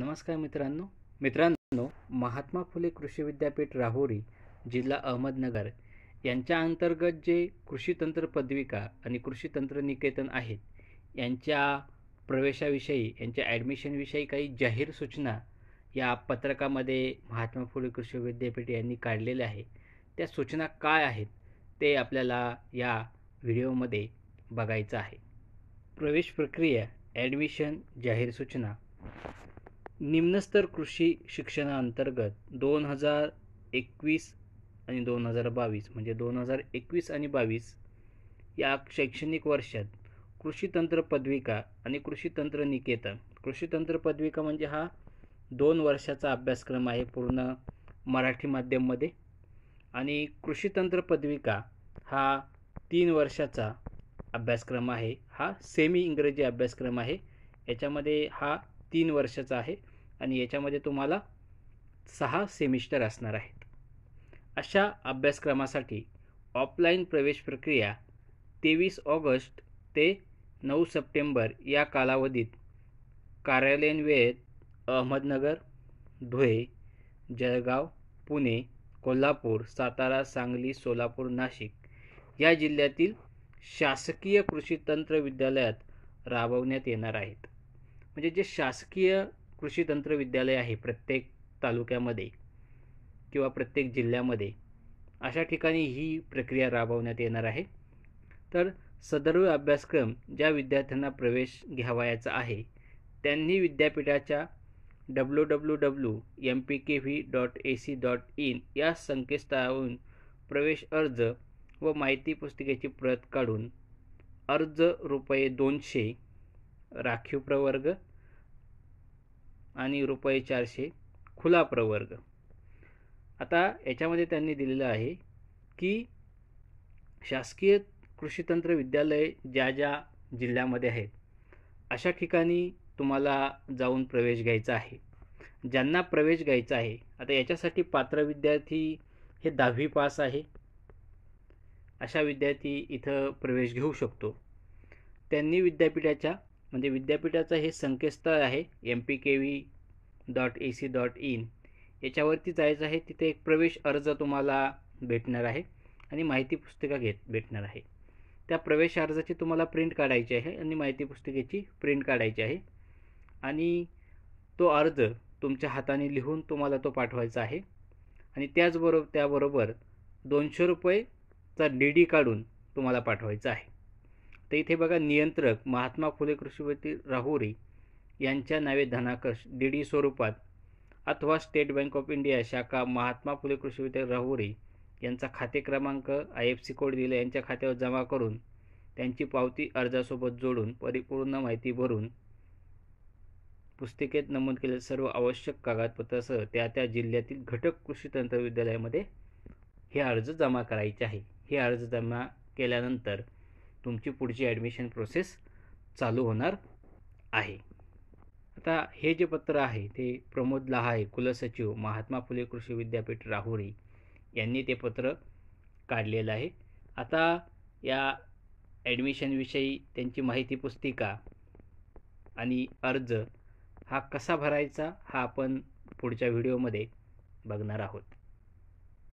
नमस्कार मित्रांनो मित्रांनो महात्मा फुले कृषी विद्यापीठ राहुरी जिल्हा अहमदनगर यांच्या अंतर्गत जे कृषी तंत्र पदविका आणि कृषी तंत्र निकेतन आहेत यांच्या प्रवेशाविषयी यांच्या ॲडमिशनविषयी काही जाहीर सूचना या पत्रकामध्ये महात्मा फुले कृषी विद्यापीठ यांनी काढलेल्या आहे त्या सूचना काय आहेत ते आपल्याला या व्हिडिओमध्ये बघायचं आहे प्रवेश प्रक्रिया ॲडमिशन जाहीर सूचना निम्नस्तर कृषी शिक्षणाअंतर्गत दोन हजार एकवीस आणि दोन हजार बावीस म्हणजे दोन हजार एकवीस आणि बावीस या शैक्षणिक वर्षात कृषी तंत्र पदविका आणि कृषी तंत्र निकेतन कृषी तंत्र पदविका म्हणजे हा दोन वर्षाचा अभ्यासक्रम आहे पूर्ण मराठी माध्यममध्ये आणि कृषी तंत्र पदविका हा तीन वर्षाचा अभ्यासक्रम आहे हा सेमी इंग्रजी अभ्यासक्रम आहे याच्यामध्ये हा तीन वर्षाचा आहे आणि याच्यामध्ये तुम्हाला सहा सेमिस्टर असणार आहेत अशा अभ्यासक्रमासाठी ऑफलाईन प्रवेश प्रक्रिया तेवीस ऑगस्ट ते नऊ सप्टेंबर या कालावधीत कार्यालयीन वेळेत अहमदनगर धुळे जळगाव पुणे कोल्हापूर सातारा सांगली सोलापूर नाशिक या जिल्ह्यातील शासकीय कृषी तंत्र विद्यालयात राबवण्यात येणार आहेत म्हणजे जे शासकीय कृषी तंत्र विद्यालय आहे प्रत्येक तालुक्यामध्ये किंवा प्रत्येक जिल्ह्यामध्ये अशा ठिकाणी ही प्रक्रिया राबवण्यात येणार आहे तर सदर्व अभ्यासक्रम ज्या विद्यार्थ्यांना प्रवेश घ्यावायचा आहे त्यांनी विद्यापीठाच्या W W W M P K V dot A C dot in या संकेतस्थळावरून प्रवेश अर्ज व माहिती पुस्तिकेची प्रत काढून अर्ज रुपये दोनशे राखीव प्रवर्ग आणि रुपये चारशे खुला प्रवर्ग आता याच्यामध्ये त्यांनी दिलेलं आहे की शासकीय कृषी तंत्र विद्यालय ज्या ज्या जिल्ह्यामध्ये आहेत अशा ठिकाणी तुम्हाला जाऊन प्रवेश घ्यायचा आहे ज्यांना प्रवेश घ्यायचा आहे आता याच्यासाठी पात्र विद्यार्थी हे दहावी पास आहे अशा विद्यार्थी इथं प्रवेश घेऊ शकतो त्यांनी विद्यापीठाच्या म्हणजे विद्यापीठाचं हे संकेतस्थळ आहे M P K V dot A C dot in याच्यावरती जायचं आहे तिथे एक प्रवेश अर्ज तुम्हाला भेटणार आहे आणि माहिती पुस्तिका घेत भेटणार आहे त्या प्रवेश अर्जाची तुम्हाला प्रिंट काढायची आहे आणि माहिती पुस्तिकेची प्रिंट काढायची आहे आणि तो अर्ज तुमच्या हाताने लिहून तुम्हाला तो पाठवायचा आहे आणि त्याचबरोबर त्याबरोबर दोनशे रुपयेचा डी डी काढून तुम्हाला पाठवायचा आहे तर इथे बघा नियंत्रक महात्मा फुले कृषीपती राहुरी यांच्या नावे धनाकर्ष डी स्वरूपात अथवा स्टेट बँक ऑफ इंडिया शाखा महात्मा फुले कृषी राहुरी यांचा खाते क्रमांक आय एफ सी कोड दिले यांच्या खात्यावर जमा करून त्यांची पावती अर्जासोबत जोडून परिपूर्ण माहिती भरून पुस्तिकेत नमूद केलेले सर्व आवश्यक कागदपत्रासह त्या त्या जिल्ह्यातील घटक कृषी तंत्रविद्यालयामध्ये हे अर्ज जमा करायचे आहे हे अर्ज जमा केल्यानंतर तुमची पुढची ॲडमिशन प्रोसेस चालू होणार आहे आता हे जे पत्र आहे ते प्रमोद लहाय कुलसचिव महात्मा फुले कृषी विद्यापीठ राहुरी यांनी ते पत्र काढलेलं आहे आता या ॲडमिशनविषयी त्यांची माहिती पुस्तिका आणि अर्ज हा कसा भरायचा हा आपण पुढच्या व्हिडिओमध्ये बघणार आहोत